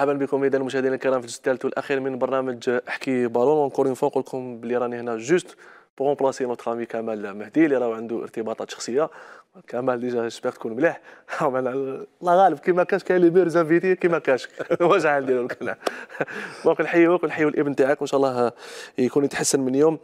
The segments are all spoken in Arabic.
مرحبا بكم اذا المشاهدين الكرام في الجزء الثالث والاخير من برنامج احكي بالون اونكور اون فوا نقول لكم بلي راني هنا جوست بوغ بلاسي نوتر امي كمال مهدي اللي راهو عنده ارتباطات شخصيه كمال ديجا جيسبيغ تكون مليح الله غالب كيما كاش كاين لي بير زانفيتي كيما كاش واش عندي لك دونك نحيوك ونحيو الابن تاعك وان شاء الله يكون يتحسن من يوم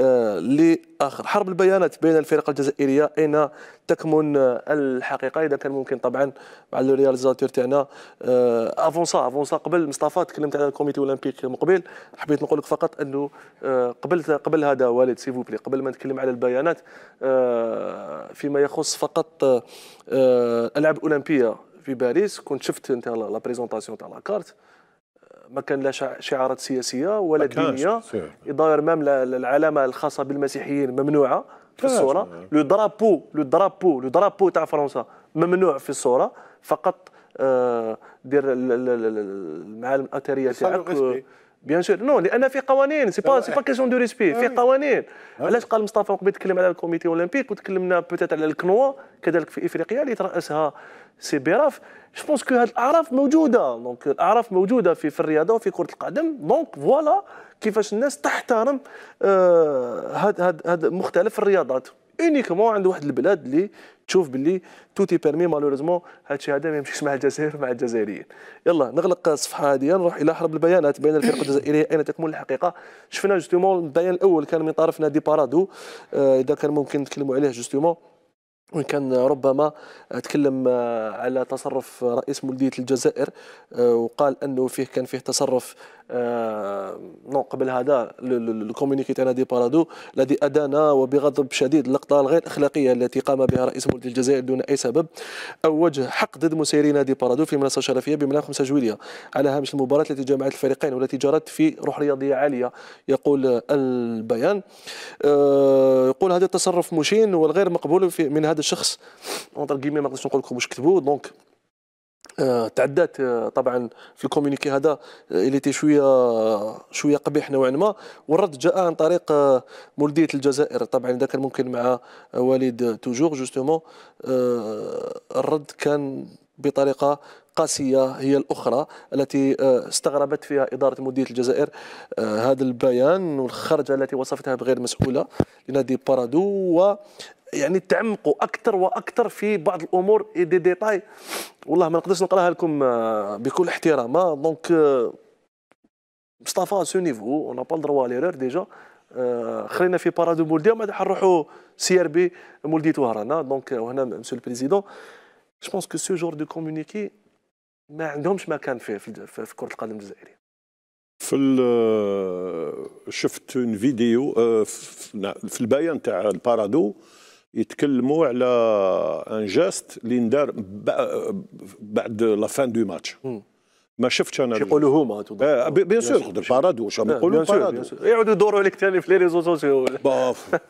آه، اللي آخر حرب البيانات بين الفرق الجزائرية أين تكمن الحقيقة إذا كان ممكن طبعا مع الرياليزاتور تاعنا آه، أفونسا أفونسا قبل مصطفى تكلمت على الكوميتي أولمبيك من قبل حبيت نقول لك فقط أنه آه، قبل قبل هذا والد سيفو بلي قبل ما نتكلم على البيانات آه، فيما يخص فقط الألعاب الأولمبية في باريس كنت شفت انت لا بريزونطاسيون تاع لاكارت ما كان لا شعارات سياسيه ولا دينيه يدور مام العلامه الخاصه بالمسيحيين ممنوعه في الصوره لو درابو لو درابو لو درابو تاع فرنسا ممنوع في الصوره فقط آه، دير المعالم الاثريه تاعك بيان سور نو لان في قوانين سي با سي با كيسيون دو ريسبي في قوانين ah علاش قال مصطفى قبل تكلم على الكوميتي اولمبيك وتكلمنا بوتيت على الكنوا كذلك في افريقيا اللي تراسها سي بيراف جو بونس كو هاد الاعراف موجوده دونك الاعراف موجوده في في الرياضه وفي كره القدم دونك فوالا كيفاش الناس تحترم آه، هاد هاد هاد مختلف الرياضات اونيكومون عند واحد البلاد اللي تشوف باللي توتي بيرمي مالوريزمون هادشي هذا ما يمشيش مع الجزائر مع الجزائريين يلا نغلق الصفحه هذه نروح الى حرب البيانات بين الفرق الجزائريه اين تكمن الحقيقه شفنا جوستومون البيان الاول كان من طرف نادي بارادو آه، اذا كان ممكن نتكلموا عليه جوستومون وإن كان ربما تكلم آه، على تصرف رئيس ملدية الجزائر آه، وقال أنه فيه كان فيه تصرف آه، نو قبل هذا الكومينيكي تاع نادي بارادو الذي أدان وبغضب شديد اللقطة الغير أخلاقية التي قام بها رئيس ملدية الجزائر دون أي سبب أو وجه حق ضد مسيري نادي بارادو في المنصة الشرفية بمناخ 5 جويلية على هامش المباراة التي جمعت الفريقين والتي جرت في روح رياضية عالية يقول البيان يقول هذا التصرف مشين والغير مقبول من هذا هذا الشخص اونتر كيمي ما نقدرش نقول لكم واش كتبوا دونك آه تعدات آه طبعا في الكومونيكي هذا آه، تي شويه آه، شويه قبيح نوعا ما والرد جاء عن طريق آه مولديه الجزائر طبعا اذا كان ممكن مع آه، والد توجور جوستومون الرد كان بطريقه قاسية هي الأخرى التي استغربت فيها إدارة مديرية الجزائر هذا البيان والخرجة التي وصفتها بغير مسؤولة لنادي بارادو يعني تعمقوا اكثر واكثر في بعض الامور دي ديتاي والله ما نقدرش نقراها لكم آه، بكل احترام دونك آه، آه، مصطفى سو نيفو اون با دروا ليرور ديجا خلينا في بارادو مولدي ومن بعد حنروحوا سي ار بي مولدي طهران دونك وهنا مسيو البريزيدون جو بونس كو سو جور دو كومونيكي ما عندهمش مكان في في كره القدم الجزائريه في شفت اون فيديو في البيان تاع البارادو يتكلموا على ان جاست اللي ندار بعد لا فان دو ماتش ما شفتش انا يقولوا هما آه، بيان سور بارادو آه، يقولوا بارادو يعودوا يدوروا عليك ثاني في لي ريزو سوسيو باف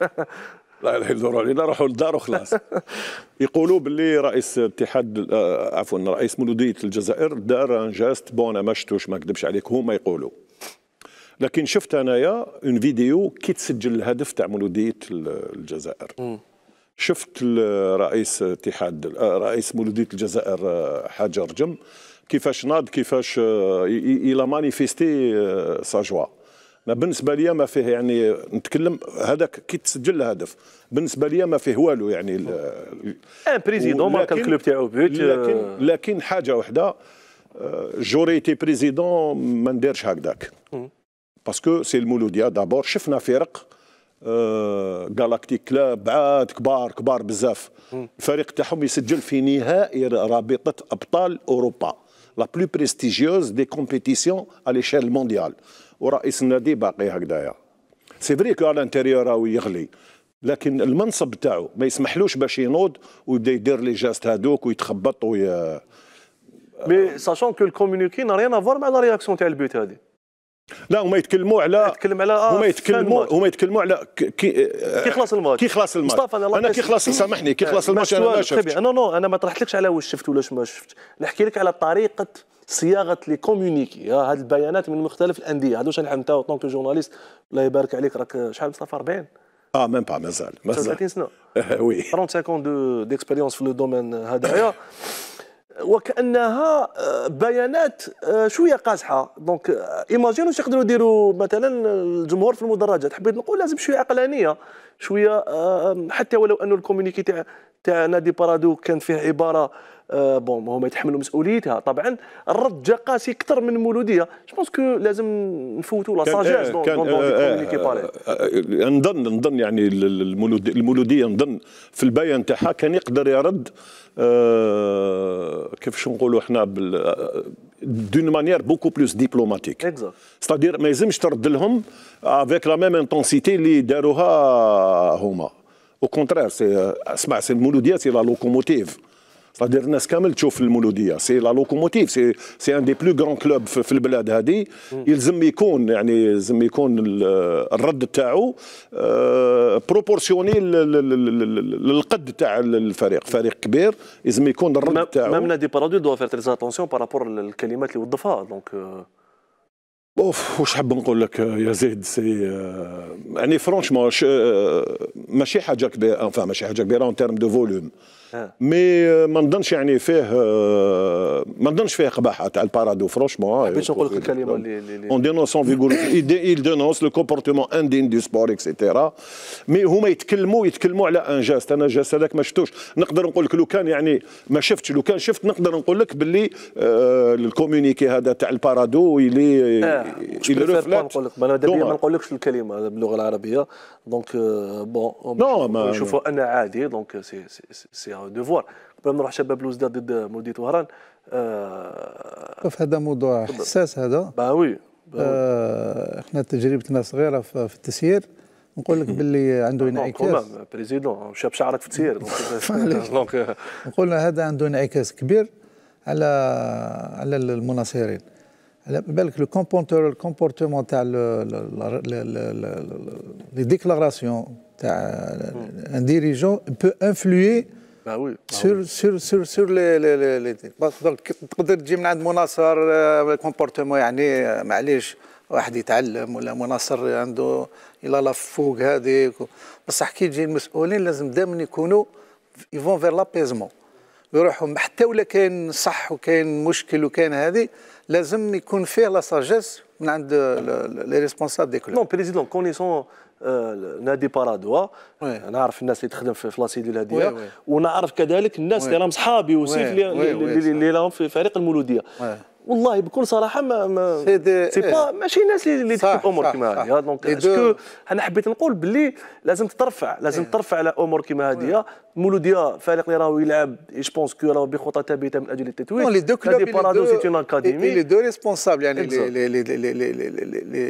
لا لا يدوروا علينا راحوا للدار وخلاص يقولوا باللي رئيس اتحاد آه، عفوا رئيس مولوديه الجزائر دار ان جاست بون ما شفتوش ما كذبش عليك هما يقولوا لكن شفت انايا اون فيديو كي تسجل الهدف تاع مولوديه الجزائر شفت الرئيس اتحاد آه، رئيس مولوديه الجزائر آه، حاجه رجم كيفاش ناض كيفاش آه، الى مانيفيستي سا جوا بالنسبه لي ما فيه يعني نتكلم هذاك كي تسجل الهدف بالنسبه لي ما فيه والو يعني ان بريزيدون مارك الكلوب تاعو بوت لكن لكن حاجه وحده جوري تي بريزيدون ما نديرش هكذاك باسكو سي المولوديه دابور شفنا فرق جالاكتيك كلاب بعاد كبار كبار بزاف الفريق تاعهم يسجل في نهائي رابطه ابطال اوروبا لا بلو بريستيجيوز دي كومبيتيسيون على ليشيل مونديال ورئيس النادي باقي هكذايا سي فري كو على الانتيريور راهو يغلي لكن المنصب تاعو ما يسمحلوش باش ينوض ويبدا يدير لي جاست هادوك ويتخبط وي مي ساشون كو الكومونيكي نا ريان افوار مع لا رياكسيون تاع البيوت هذه لا هما يتكلموا على يتكلم على آه، هما يتكلموا هما يتكلموا على كي خلاص الماتش كي خلاص الماتش مصطفى انا انا خلاص سامحني كي خلاص الماتش انا ما شفتش نو نو انا ما طرحتلكش على واش شفت ولا ما شفت نحكي لك على طريقه صياغه لي كومونيكي هاد البيانات من مختلف الانديه هادو شحال انت طونك جورناليست الله يبارك عليك راك شحال مصطفى 40 اه ميم با مازال مازال 30 سنه وي 35 دو ديكسبيريونس في لو دومين هذايا وكانها آه، بيانات آه، شويه قاصحه دونك ايماجينو واش يقدروا يديروا مثلا الجمهور في المدرجات حبيت نقول لازم شويه عقلانيه شويه آه، حتى ولو انه الكومينيكي تاع تاع نادي بارادو كان فيه عباره آه، بون هما يتحملوا مسؤوليتها طبعا الرد جا قاسي اكثر من مولوديه جو بونس كو لازم نفوتوا لا ساجيس آه، آه، نظن نظن يعني المولوديه نظن في البيان تاعها كان يقدر يرد كيفاش نقولوا احنا دون مانيير بوكو بلوس ديبلوماتيك ستادير ما يلزمش ترد لهم افيك لا ميم انتونسيتي اللي داروها هما او كونترير سي اسمع سي المولوديه سي لا لوكوموتيف صدر الناس كامل تشوف المولوديه سي لا لوكوموتيف سي سي ان دي بلو غران كلوب في البلاد هذه يلزم يكون يعني لازم يكون الرد تاعو بروبورسيوني للقد تاع الفريق فريق كبير لازم يكون الرد تاعو ميم نادي بارادو دو فير تريز اتونسيون بارابور الكلمات اللي وظفها دونك اوف واش حاب نقول لك يا زيد سي يعني فرونشمون ماشي حاجه كبيره انفا ماشي حاجه كبيره اون تيرم دو فوليوم آه. مي آه، ما نظنش يعني فيه آه، ما نظنش فيه قباحه تاع البارادو فرونشمون حبيت نقول لك الكلمه اللي اون دينونسون فيغور il dénonce لو كومبورتمون اندين دو سبور اكسيتيرا مي هما يتكلموا يتكلموا على ان جاست انا جاست هذاك ما شفتوش نقدر نقول لك لو كان يعني ما شفتش لو كان شفت نقدر نقول لك باللي الكوميونيكي هذا تاع البارادو اللي اللي رفلات ما نقولكش الكلمه باللغه العربيه دونك بون نو نشوفوا انا عادي دونك سي سي سي ديفوار قبل ما نروح شباب الوزداد ضد مودي وهران شوف هذا موضوع حساس هذا باوي آه احنا تجربتنا صغيره في التسيير نقول لك باللي عنده ah انعكاس بريزيدون شاب شعرك في التسيير نقول هذا عنده انعكاس كبير على على المناصرين على بالك لو كومبونتور الكومبورتمون تاع لي ديكلاراسيون تاع ان ديريجون بو انفلوي ما آه، آه، وي سير سير سير سور لي لي لي دونك تقدر تجي من عند مناصر كومبورتمون آه، يعني معليش واحد يتعلم ولا مناصر عنده الى لا فوق هذيك بصح كي تجي المسؤولين لازم دائما يكونوا يفون فير لابيزمون يروحوا حتى ولا كاين صح وكاين مشكل وكاين هذه لازم يكون فيه لا ساجيس من عند لي ريسبونساب دي كلوب نو بريزيدون كونيسون آه، نادي بارادوا انا نعرف الناس اللي تخدم في لاسيدول هذه ونعرف كذلك الناس اللي راهم صحابي وسيف اللي راهم في فريق المولوديه والله بكل صراحه ما ما سي با إيه. ماشي الناس اللي تكتب امور كيما هذه دونك اسكو انا حبيت نقول باللي لازم تترفع لازم إيه. ترفع على امور كيما إيه. هذه مولوديا فريق اللي راهو يلعب جو بونس كو راهو بخطى ثابته من اجل التتويج لي دو كلوب بارادو سي اون اكاديمي لي دو ريسبونسابل يعني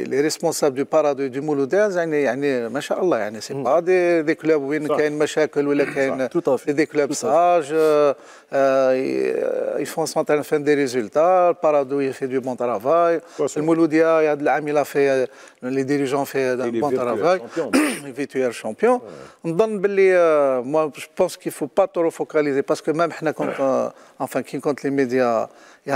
لي ريسبونسابل دو بارادو دو مولوديا يعني يعني ما شاء الله يعني سي با دي, دي كلوب وين كاين مشاكل ولا كاين دي كلوب ساج اي فونس سونترين فان دي ريزولتا il a fait du bon travail. Le Mouloudia, il y a de a fait, euh, les dirigeants ont fait un bon travail. Virtuel champion. Euh, moi, je pense qu'il ne faut pas trop focaliser parce que même quand, euh, enfin, quand les médias ils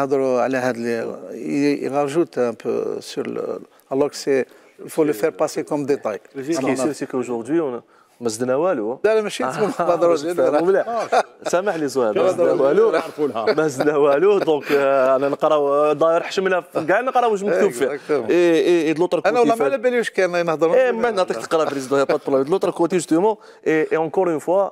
rajoutent un peu sur le. Alors qu'il faut le faire passer comme détail. C'est qu'aujourd'hui, on ما زدنا والو لا لا ماشي تكون آه، ضروري آه، سامح لي زوهر ما زدنا والو ما زدنا والو دونك آه، انا نقراو داير حشمنا كاع نقراو واش مكتوب أيوة، فيه أيوة، أيوة. اي اي كوتي انا والله ما على بالي واش كان نهضر اي ما نعطيك تقرا في ريزدو با بروبليم طيب، طيب. لوتر كوتي جوستومون اي اونكور اون فوا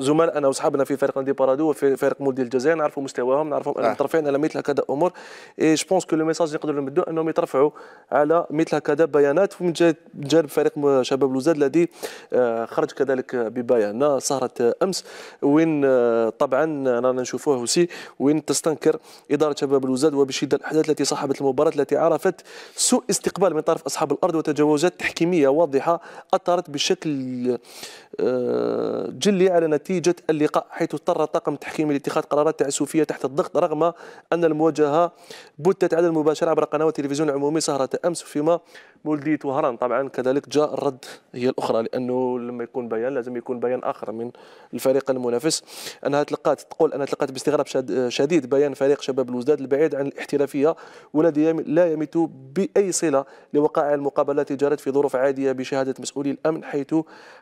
زملائنا وصحابنا في فريق نادي بارادو وفي فريق ديال الجزائر نعرفوا مستواهم نعرفوا انهم مترفعين على مثل هكذا امور اي جو بونس كو لو ميساج اللي نقدروا نمدوا انهم يترفعوا على مثل هكذا بيانات من جانب فريق شباب لوزاد الذي خرج كذلك ببيان سهرة أمس وين آه، طبعا رانا نشوفوه سي وين تستنكر إدارة شباب الوزاد وبشدة الأحداث التي صاحبت المباراة التي عرفت سوء استقبال من طرف أصحاب الأرض وتجاوزات تحكيمية واضحة أثرت بشكل آه، جلي على نتيجة اللقاء حيث اضطر الطاقم التحكيمي لاتخاذ قرارات تعسفية تحت الضغط رغم أن المواجهة بتت على المباشرة عبر قنوات التلفزيون العمومي سهرة أمس فيما بولدية وهران طبعا كذلك جاء الرد هي الاخرى لانه لما يكون بيان لازم يكون بيان اخر من الفريق المنافس انها تلقات تقول انها تلقات باستغراب شديد بيان فريق شباب الوزداد البعيد عن الاحترافيه والذي لا يمت باي صله لوقائع المقابلات جرت في ظروف عاديه بشهاده مسؤولي الامن حيث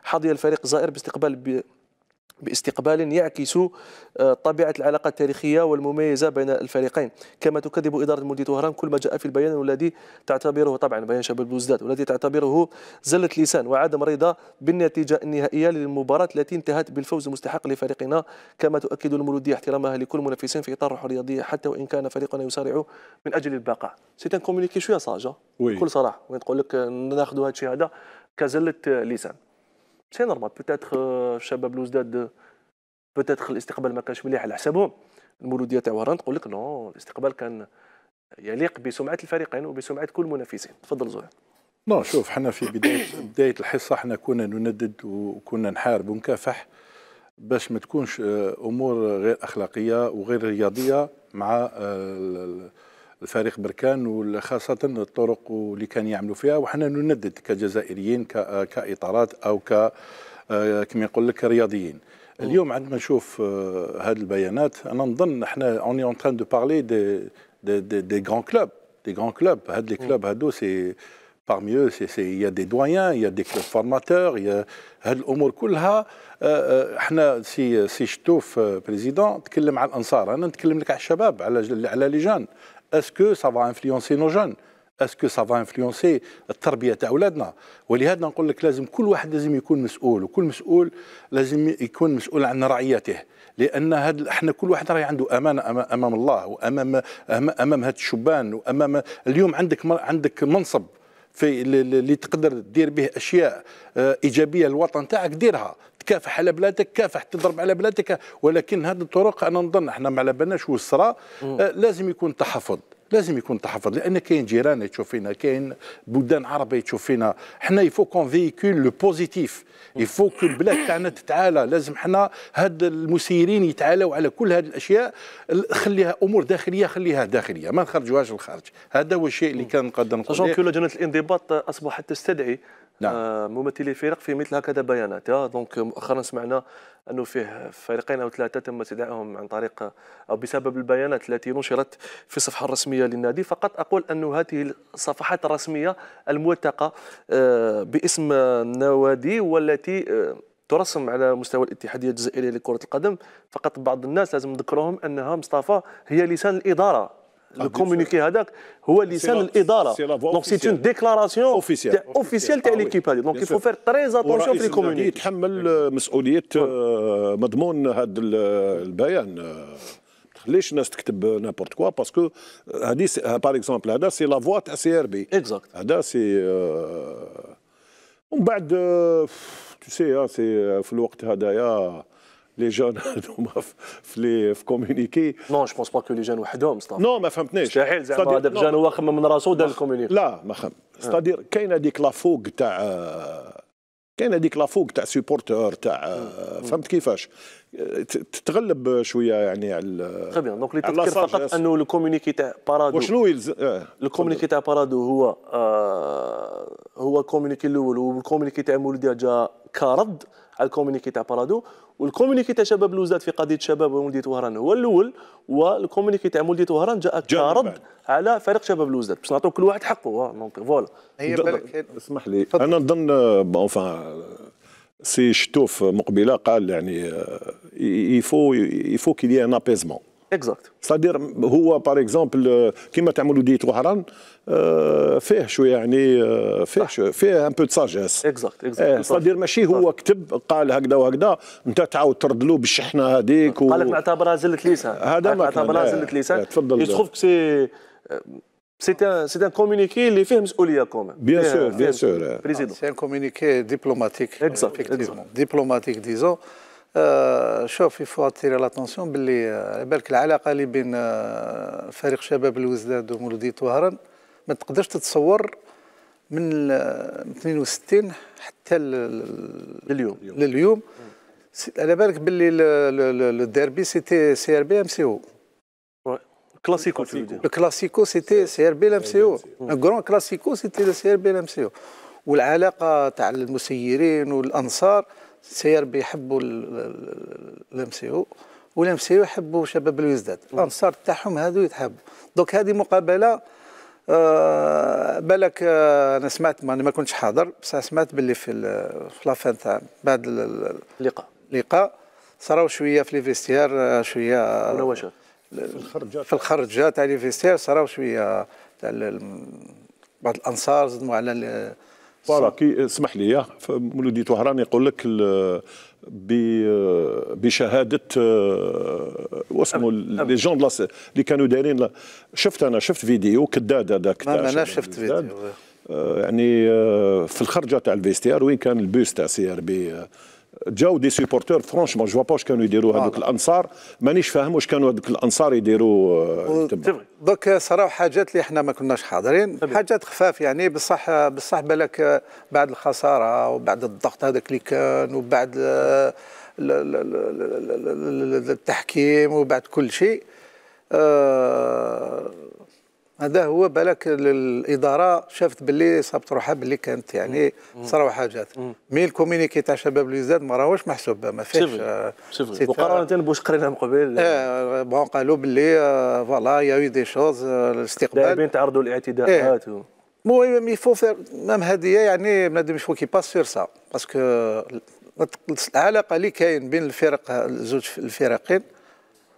حظي الفريق الزائر باستقبال باستقبال يعكس آه، طبيعة العلاقة التاريخية والمميزة بين الفريقين كما تكذب إدارة مولدية وهران كل ما جاء في البيان والذي تعتبره طبعا بيان شباب البوزداد والذي تعتبره زلة لسان وعدم رضا بالنتيجة النهائية للمباراة التي انتهت بالفوز المستحق لفريقنا كما تؤكد المولودية احترامها لكل منافسين في إطار الروح الرياضية حتى وإن كان فريقنا يسارع من أجل البقاء سيتان كومونيكي شوية صاجة بكل صراحة ونقول لك ناخذ هذا الشيء هذا كزلة لسان سي نورمال بوتيتر الشباب الوزداد بوتيتر الاستقبال ما كانش مليح على حسابهم المولوديه تاع وران تقول لك نو الاستقبال كان يليق بسمعه الفريقين وبسمعه كل المنافسين تفضل زهير نو شوف حنا في بدايه بدايه الحصه حنا كنا نندد وكنا نحارب ونكافح باش ما تكونش آه، امور غير اخلاقيه وغير رياضيه مع آه، الفريق بركان وخاصة الطرق اللي كان يعملوا فيها وحنا نندد كجزائريين كإطارات أو ك آه، كما يقول لك رياضيين اليوم عندما نشوف آه، هذه البيانات انا نظن احنا اوني اون تران دو بارلي دي دي دي, دي غران كلوب دي غران كلوب هاد لي كلوب هادو سي parmi eux, il y a des doyens, il y a des clubs formateurs, il y a هاد الامور كلها آه، احنا سي سي شتوف بريزيدون تكلم على الانصار انا نتكلم لك على الشباب على على لي جان Est-ce que ça va influencer nos jeunes اسكو سافا انفلونسي التربيه تاع اولادنا ولهذا نقول لك لازم كل واحد لازم يكون مسؤول وكل مسؤول لازم يكون مسؤول عن رعيته لان هاد احنا كل واحد راهي عنده امانه امام الله وامام امام هاد الشبان وامام اليوم عندك عندك منصب في اللي تقدر تدير به اشياء آه، ايجابيه للوطن تاعك ديرها تكافح على بلادك كافح تضرب على بلادك ولكن هذه الطرق انا نظن احنا ما على بالناش وش صرا آه، لازم يكون تحفظ لازم يكون تحفظ لان كاين جيران تشوف فينا كاين بلدان عربيه تشوف فينا حنا يفو كون فيكول لو بوزيتيف يفو كو البلاد تاعنا تتعالى لازم حنا هاد المسيرين يتعالوا على كل هاد الاشياء خليها امور داخليه خليها داخليه ما نخرجوهاش للخارج هذا هو الشيء اللي كان قد نقول جون لجنه الانضباط اصبحت تستدعي نعم. آه، ممثلي الفرق في مثل هكذا بيانات آه، دونك مؤخرا سمعنا انه فيه فريقين او ثلاثه تم استدعائهم عن طريق او بسبب البيانات التي نشرت في الصفحه الرسميه للنادي فقط اقول ان هذه الصفحات الرسميه الموثقه آه، باسم النوادي والتي ترسم على مستوى الاتحاديه الجزائريه لكره القدم فقط بعض الناس لازم نذكرهم انها مصطفى هي لسان الاداره لو كومونيكي هذاك هو لسان الاداره دونك سي اون ديكلاراسيون اوفيسيال اوفيسيال تاع ليكيب هذه دونك يفو فير تريز اتونسيون في لي كومونيكي يتحمل مسؤوليه آه، مضمون هذا البيان آه، ليش الناس تكتب نابورت كوا باسكو هذه باغ اكزومبل هذا سي لا فوا تاع سي ار بي اكزاكت هذا سي آه، ومن بعد تو سي سي في الوقت هذايا لي جون هذوما في في كومونيكي نو جو بونس با كو لي جون وحدهم نو ما فهمتنيش مستحيل زعما هذاك جون هو خمم من راسو دار الكومونيكي لا ما خمم ستادير كاين هذيك لا فوق تاع كاين هذيك لا فوق تاع سيبورتور تاع فهمت كيفاش تتغلب شويه يعني على تري بيان دونك لي فقط انه الكومونيكي تاع بارادو وشنو الكومونيكي تاع بارادو هو هو الكومونيكي الاول والكومونيكي تاع مولوديا جا كرد على الكومونيكي تاع بارادو والكومونيكي تاع شباب لوزات في قضيه شباب ومولديه وهران هو الاول والكومونيكي تاع مولديه وهران جاء كرد على فريق شباب لوزات باش نعطيو كل واحد حقه دونك فوالا هي بالك اسمح لي فضل. انا نظن فان سي شتوف مقبله قال يعني يفو يفو كيليا ان ابيزمون اكزاكت سادير هو بار اكزومبل كيما تعملوا ديت وهران آه، فيه شويه يعني آه، فيه شويه فيه ان بو ساجيس اكزاكت اكزاكت سادير ماشي هو كتب قال هكذا وهكذا انت تعاود ترد له بالشحنه هذيك قال لك نعتبرها زله لسان هذا ما نعتبرها آه، زله لسان تفضل يتخوف سي euh، C'est un, un communiqué, les films Olia quand même. Bien sûr, bien sûr. C'est un communiqué diplomatique, exact, effectivement. Diplomatique, disons. آه، شوف يفوا اتيري لاتونسيون باللي آه، على بالك العلاقه اللي بين آه، فريق شباب الوزداد ومولوديه وهران ما تقدرش تتصور من 62 حتى لليوم لليوم على بالك باللي الديربي سيتي سي ار بي ام سي او كلاسيكو الكلاسيكو سيتي سي ار بي ام سي او كرون كلاسيكو سيتي سي ار بي ام سي او والعلاقه تاع المسيرين والانصار سير بيحبوا الام سي او والام سي او يحبوا شباب الوزداد الانصار تاعهم هذو يتحبوا دوك هذه مقابله آه بالك آه انا سمعت ما انا ما كنتش حاضر بصح سمعت باللي في لافان تاع بعد اللقاء اللقاء صراو شويه في ليفيستير آه، شويه آه، في الخرجه في تاع ليفيستير صراو شويه تاع بعض الانصار زدموا على فوالا كي اسمح لي مولودي طهران يقول لك بشهاده آه، واسمه لي جون اللي كانوا دايرين شفت انا شفت فيديو كداد هذاك ما انا شفت فيديو آه، يعني آه، في الخرجه تاع الفيستيار وين كان البوست تاع سي ار بي جاو دي سيبورتور فرونشمون جو با واش كانوا يديروا هذوك آه. الانصار مانيش فاهم واش كانوا هذوك الانصار يديروا آه، دوك صراو حاجات اللي احنا ما كناش حاضرين حاجات خفاف يعني بصح بصح بالك آه، بعد الخساره وبعد الضغط هذاك اللي كان وبعد التحكيم وبعد كل شيء هذا هو بالك الاداره شافت باللي صابت روحها باللي كانت يعني صراو حاجات مي الكومينيكي تاع شباب الوزاد ما راهوش محسوب ما فيهش مقارنه بوش قرينا من قبل اه بون قالوا باللي آه، فوالا يا وي دي شوز الاستقبال اللاعبين تعرضوا لاعتداءات اه المهم يفو فير مام هذه يعني بنادم يفو كي باس سور سا باسكو العلاقه اللي كاين بين الفرق زوج الفرقين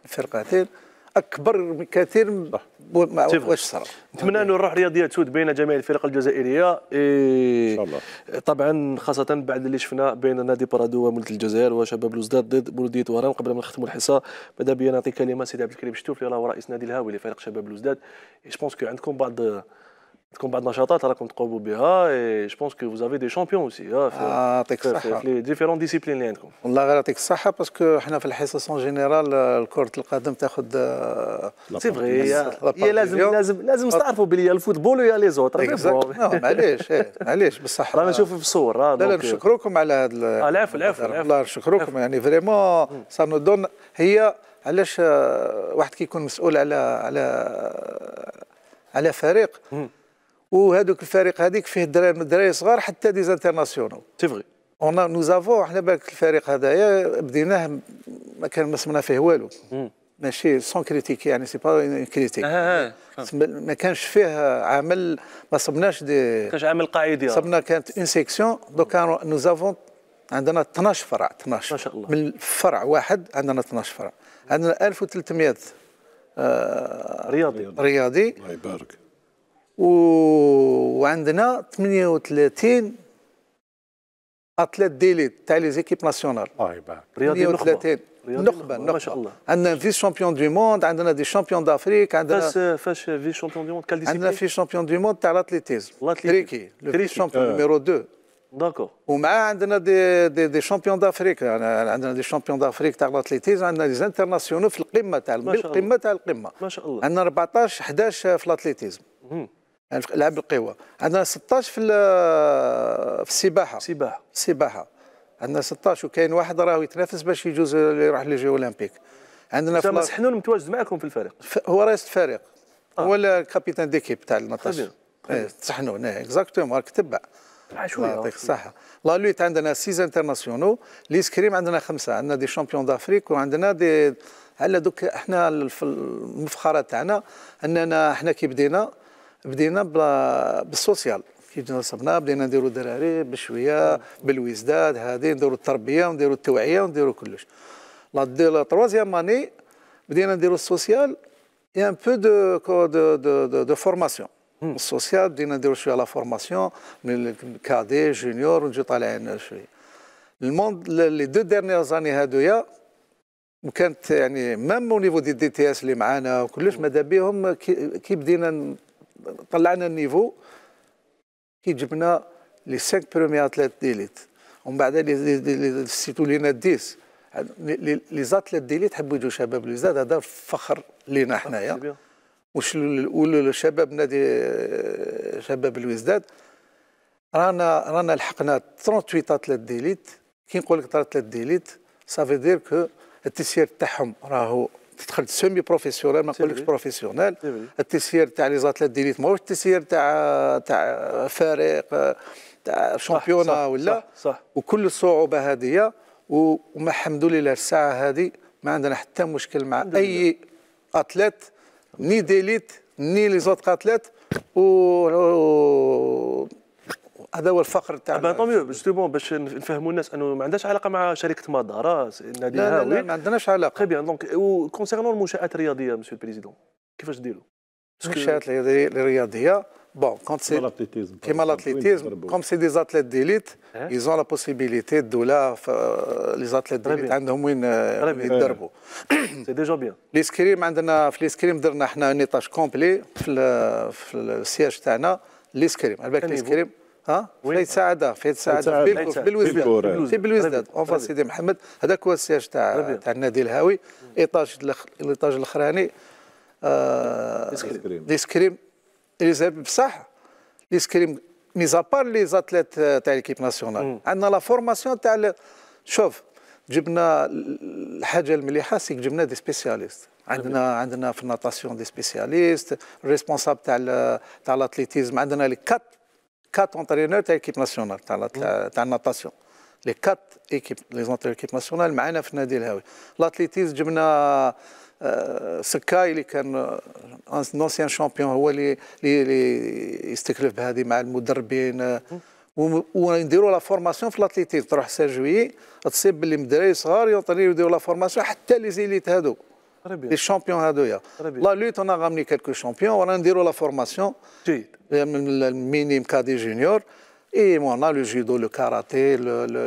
الفرقتين اكبر بكثير واش صار نتمنى انه الروح الرياضيه تسود بين جميع الفرق الجزائريه إيه ان شاء الله طبعا خاصه بعد اللي شفنا بين نادي برادو ومولد الجزائر وشباب لوزداد ضد بلوديه وران قبل ما نختموا الحصه بدا بي نعطي كلمه سيدي عبد الكريم شتوف اللي هو رئيس نادي الهاوي لفريق شباب لوزداد جو بونس كو عندكم بعض تكون بعض النشاطات راكم تقوموا بها اي جو بونس كو فوز افي دي شامبيون اوسي يعطيك الصحه في لي ديفيرون ديسيبلين اللي عندكم والله غير يعطيك الصحه باسكو حنا في الحصص اون جينيرال كره القدم تاخذ سي فغي هي لازم لازم لازم تعرفوا بلي الفوتبول ويا لي زوتر معليش معليش بصح رانا نشوفوا في الصور لا لا نشكركم على هذا آه، العفو العفو الله نشكركم يعني فريمون سا نو دون هي علاش آه، واحد كيكون مسؤول على على على فريق وهذوك الفريق هذيك فيه دراري صغار حتى دي انترناسيونال سي فغي اون نو زافون حنا بالك الفريق هذايا بديناه ما كان ما سمعنا فيه والو ماشي سون كريتيك يعني سي با كريتيك آه آه. آه. ما كانش فيه عمل ما صبناش دي كانش عمل قاعدي صبنا كانت اون سيكسيون دوكا نو زافون عندنا 12 فرع 12 ما شاء الله من فرع واحد عندنا 12 فرع عندنا 1300 آه رياضي رياضي الله يبارك وعندنا 38 اتليت ديليت تاع لي زيكيب ناسيونال الله يبارك رياضي النخبه النخبه ما شاء الله عندنا في شامبيون دو موند عندنا دي شامبيون دافريك عندنا فاش فاش في شامبيون دو موند كال ديسيبلين عندنا في شامبيون دو موند تاع لاتليتيزم تريكي تريكي شامبيون نيميرو 2 داكور ومع عندنا دي دي, دي شامبيون دافريك عندنا دي شامبيون دافريك تاع لاتليتيزم عندنا دي انترناسيونال في القمه تاع القمه تاع القمه ما شاء الله عندنا 14 11 في لاتليتيزم يعني العاب القوى عندنا 16 في في السباحه السباحه السباحه عندنا 16 وكاين واحد راه يتنافس باش يجوز يروح لي اولمبيك عندنا في حنون متواجد معكم في الفريق هو رئيس الفريق آه. هو الكابيتان ديكيب تاع النطاش إيه، سحنون إيه، اكزاكتومون راك تبع آه، شويه آه، يعطيك الصحة لا لويت عندنا سيز انترناسيونو ليسكريم عندنا خمسة عندنا دي شامبيون دافريك وعندنا دي على دوك احنا في المفخرة تاعنا اننا احنا كي بدينا بدينا بالسوسيال كي جينا صبنا بدينا نديروا دراري بشويه بالوزداد هذه نديروا التربيه ونديروا التوعيه ونديروا كلش لا تروازيام اني بدينا نديروا السوسيال اي ان بو دو دو دو, دو فورماسيون السوسيال بدينا نديروا شويه لا فورماسيون من كادي جونيور ونجي طالعين شويه الموند لي دو ديرنيير زاني هادويا وكانت يعني ميم او نيفو دي دي تي اس اللي معانا وكلش hmm. ماذا بهم كي بدينا طلعنا النيفو كي جبنا لي 5 بروميير اتليت ديليت ومن بعد لي سيتو لينا 10 لي زاتليت ديليت حبوا يجوا شباب لي زاد هذا فخر لينا حنايا واش نقولوا نادي شباب الوزداد رانا رانا لحقنا 38 اتليت ديليت كي نقول لك 38 ديليت سافي دير كو التيسير تاعهم راهو تدخل سيمي بروفيسيونيل ما نقولكش بروفيسيونيل التسيير تاع لي زاتليت ديليت ماهوش التسيير تاع تاع فريق تاع شامبيونا ولا صح, صح وكل الصعوبه هذه وما الحمد لله الساعه هذه ما عندنا حتى مشكل مع اي اتليت ني ديليت ني لي زوت اتليت و هذا هو تاع تاعنا طوميو جوستومون باش نفهموا الناس انه ما عندهاش علاقه مع شركه مدارة نادي لا, لا, لا ما عندناش علاقه تري بيان دونك كونسيرنون المنشات الرياضيه مسيو البريزيدون كيفاش ديروا المنشات الرياضيه بون quand سي كيما لاتليتيزم كوم سي دي زاتليت ديليت ils ont la possibilité de لا euh, les athlètes d'élite, عندهم وين euh, يدربوا سي ديجا بيان ليسكريم عندنا في ليسكريم درنا حنا نيطاج كومبلي في السياج تاعنا الاسكريم، على بالك الاسكريم ها فايد سعاده فايد سعاده بالوزداد في بالوزداد اوفا سيدي محمد هذاك هو السياج تاع تاع النادي الهاوي ايطاج الايطاج الاخراني ديسكريم آه، اليزابيث بصح ليسكريم ميزابار لي زاتليت تاع ليكيب ناسيونال عندنا لا فورماسيون تاع شوف جبنا الحاجه المليحه سيك جبنا دي سبيسياليست عندنا عندنا في الناطاسيون دي سبيسياليست ريسبونساب تاع تاع الاتليتيزم عندنا لي كات 4 entraîneurs تاع ليكيب ناسيونال تاع تاع الناتاسيون لي 4 ايكيب لي زونتر ايكيب ناسيونال معنا في نادي الهاوي لاتليتيز جبنا سكاي اللي كان نونسيان شامبيون هو اللي اللي يستكلف بهذه مع المدربين ونديروا لا فورماسيون في لاتليتيز تروح سان جويي تصيب باللي مدراي صغار يديروا لا فورماسيون حتى لي زيليت هذوك دي شامبيون هادويا لا لوت انا غامني a شامبيون quelques نديرو لا فورماسيون من المينيم كادي جونيور اي مون لو جيدو لو كاراتي هذول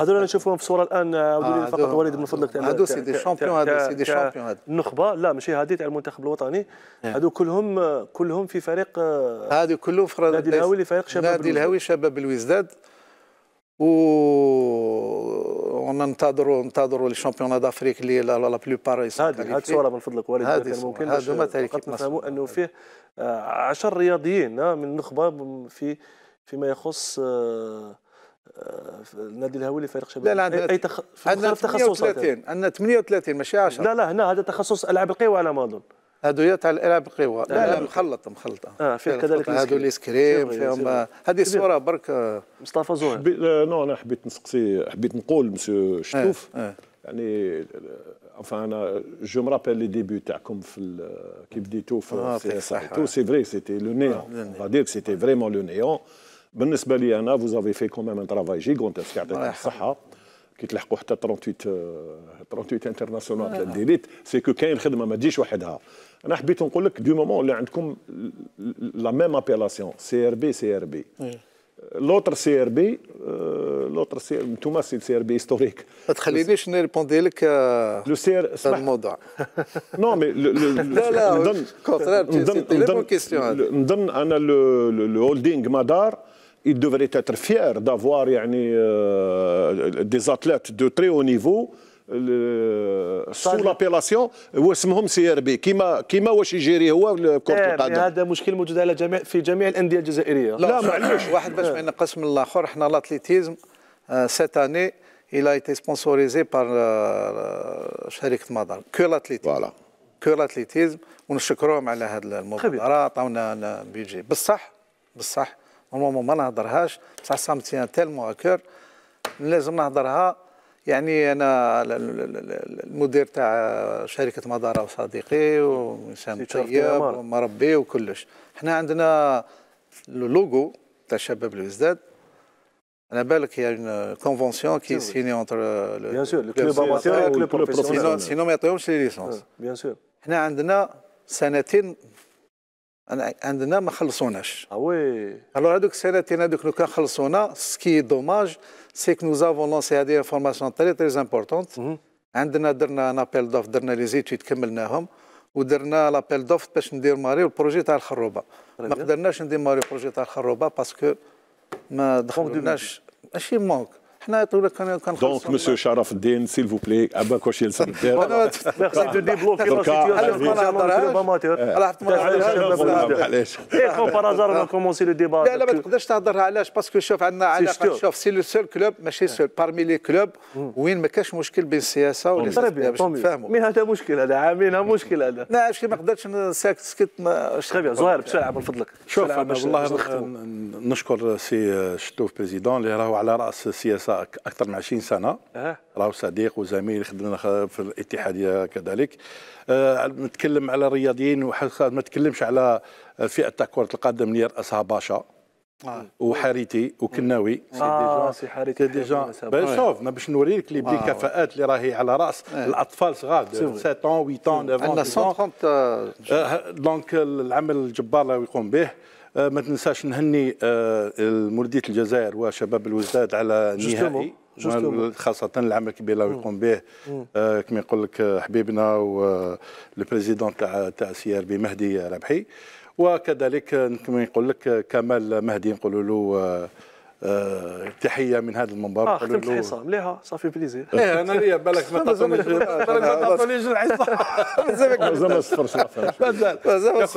اللي نشوفهم في الصوره الان آه، آه، فقط وليد من فضلك هذو سي دي شامبيون هذو سي دي شامبيون هذو النخبه لا ماشي هادي تاع المنتخب الوطني هذو إيه. كلهم آه، كلهم في فريق هذو كلهم في نادي الهاوي لفريق شباب نادي الهوي شباب الوزداد وننتظروا ننتظروا الشامبيون دافريك اللي لا بلوبار هذه هذه الصوره من فضلك والد هذه ممكن هذا ما نفهموا انه فيه 10 رياضيين من النخبه في فيما يخص النادي الهوي لفريق شباب لا لا عندنا اي تخ... عندنا 38 عندنا 38 ماشي 10 لا لا هنا هذا تخصص العاب القوى على ما اظن هادو الالعاب القوى لا لا مخلطه مخلطه اه فيه كذلك هادو الايس كريم فيهم هذه آه، الصوره برك آه، مصطفى زوين حبي... نو انا حبيت نسقسي حبيت نقول مسيو شتوف آه. آه. يعني انفان انا جو مرابيل لي ديبي تاعكم في كي بديتو في آه سي صح تو سي فري سيتي لو نيون غادير سيتي فريمون لو نيون بالنسبه لي انا فوز افي في كوميم ان ترافاي جيغونتيسك يعطيكم الصحه كي تلحقوا حتى 38 38 انترناسيونال تاع سي كو كاين خدمه ما تجيش وحدها انا حبيت نقول لك دو مومون اللي عندكم لا ميم ابيلاسيون سي ار بي سي ار بي لوتر سي ار بي لوتر سي انتوما سي سي ار بي هيستوريك ما تخلينيش نريبوندي لك لو سي ار هذا الموضوع نو مي لا لا كونترير نظن نظن انا الهولدينغ مدار il devrait être fier d'avoir يعني, euh, des athlètes de très haut niveau سو لابيلاسيون واسمهم سي ار بي كيما كيما واش يجري هو كره إيه، القدم هذا مشكل موجود على جميع في جميع الانديه الجزائريه لا, معليش واحد باش ما ينقص من الاخر حنا لاتليتيزم سيت آه، اني il a été sponsorisé par شركه مدار كو لاتليتيزم فوالا كو لاتليتيزم ونشكروهم على هذا المبادره عطاونا بيجي بصح بصح نورمالمون ما نهضرهاش بصح سامتيان تيلمون كور لازم نهضرها يعني انا المدير تاع شركه مداره وصديقي وانسان طيب ومربي وكلش حنا عندنا اللوغو تاع الشباب الوزداد على بالك هي كونفونسيون كي سيني اونتر بيان سور الكلوب اماتور والكلوب بروفيسيونيل سينو ما يعطيهمش لي ليسونس بيان سور حنا عندنا سنتين عندنا ما خلصوناش اه وي الو هذوك السنتين هذوك لو كان خلصونا سكي دوماج سي كو نوز افون لونسي هذه فورماسيون تري تري امبورتونت عندنا درنا ان ابيل دوف درنا لي زيتود كملناهم ودرنا لابيل دوف باش ندير ماري البروجي تاع الخروبه ما قدرناش ندير ماري البروجي تاع الخروبه باسكو ما دخلناش ماشي مونك حنا طول كان دونك مسيو شرف الدين سيل فو بلي كوشي يلسن انا خصني دو ديبلوكي لا سيتياسيون علاش بارازار انا كومونسي لو ديبا لا ما تقدرش تهضرها علاش باسكو شوف عندنا علاقه شوف سي لو سول كلوب ماشي سول بارمي لي كلوب وين ما كاش مشكل بين السياسه والاستثمار باش نتفاهموا مي هذا مشكل هذا هذا مشكل هذا لا عرفتي ما قدرتش نسكت سكت ما تخي زهير بسرعه من فضلك شوف والله نشكر سي شتوف بريزيدون اللي راهو على راس السياسه اكثر من 20 سنه أه. راهو صديق وزميل خدمنا في الاتحاديه كذلك أه نتكلم على الرياضيين ما نتكلمش على فئه كره القدم اللي راسها باشا آه. وحارتي وكناوي سي آه سي حارتي سي حاريتي آه. شوف ما باش نوريك لي آه. كفاءات الكفاءات اللي راهي على راس آه. الاطفال صغار 7 8 9 عندنا 130 دونك آه، العمل الجبار اللي يقوم به آه، ما تنساش نهني آه، مرديه الجزائر وشباب الوزداد على النهائي خاصة العمل الكبير اللي يقوم به آه، كما يقول لك حبيبنا والبريزيدون تاع تاع سي ار بي مهدي ربحي وكذلك كما يقول لك كمال مهدي نقول له تحيه من هذا المنبر اه خدمت الحصه مليحه صافي بليزير ايه انا ليا بالك ما تعطونيش ما تعطونيش الحصه مازال ما صفرش مازال مازال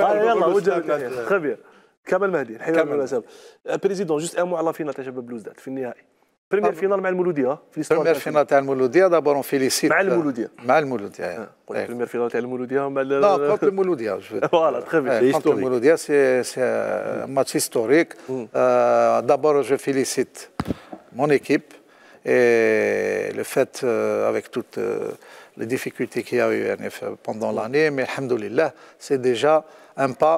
يلا خبير كمال مهدي الحين بالمناسبه أه، بريزيدون جوست ان مو على فينال تاع شباب بلوزداد في النهائي بريمير أه، فينال مع المولوديه آه، في بريمير فينال تاع المولوديه دابور اون فيليسيت مع المولوديه مع المولوديه يعني. بريمير فينال تاع المولوديه مع لا كونت المولوديه فوالا تخي بيان كونت المولوديه سي سي ماتش هيستوريك دابور جو فيليسيت مون ايكيب اي لو فات افيك توت toutes euh, les difficultés qu'il y a eu pendant mm. l'année, mais alhamdoulilah, c'est déjà un pas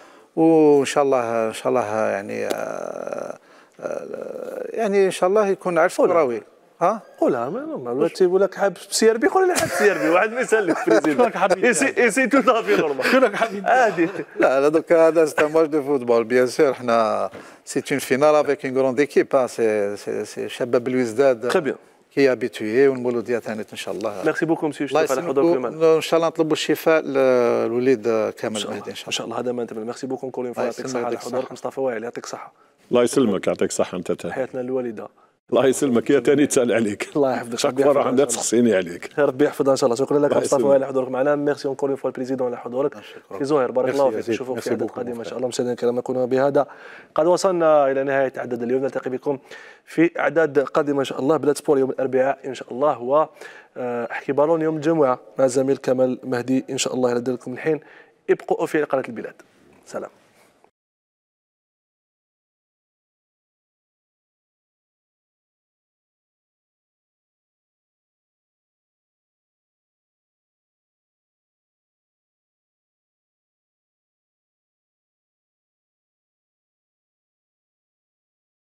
وان شاء الله ان شاء الله يعني آه، آه، يعني ان شاء الله يكون عرف راوي ها قولها ما تيقول لك حاب سي ار بي قول لي حاب سي ار بي واحد ما يسالك شكون راك اي سي تو صافي نورمال شكون راك حاب عادي لا دوك هذا سي ماتش دو فوتبول بيان سور حنا سي اون فينال افيك اون كروند ايكيب سي شباب الوزداد تري بيان كي ابيتوي ونولوا ثاني ان شاء الله ميرسي بوكو مسيو شريف على حضوركم معنا ان شاء الله نطلبوا الشفاء للوليد كامل المهدي ان شاء الله ان شاء الله هذا ما نتمنى ميرسي بوكو نكون يعطيك الصحه على حضورك مصطفى وائل يعطيك الصحه الله يسلمك يعطيك الصحه انت حياتنا الوالده الله يسلمك يا تاني تسال عليك الله يحفظك شاك مره عندها تسخسيني عليك ربي يحفظها ان شاء الله شكرا لك مصطفى على حضورك معنا ميرسي اون كولي فوا البريزيدون على حضورك في زهير بارك الله فيك نشوفك في عدد قادم ان شاء الله مشاهدينا الكرام نكون بهذا قد وصلنا الى نهايه عدد اليوم نلتقي بكم في اعداد قادمه ان شاء الله بلاد سبور يوم الاربعاء ان شاء الله و آه، احكي بالون يوم الجمعه مع الزميل كمال مهدي ان شاء الله لدى لكم الحين ابقوا في قناه البلاد سلام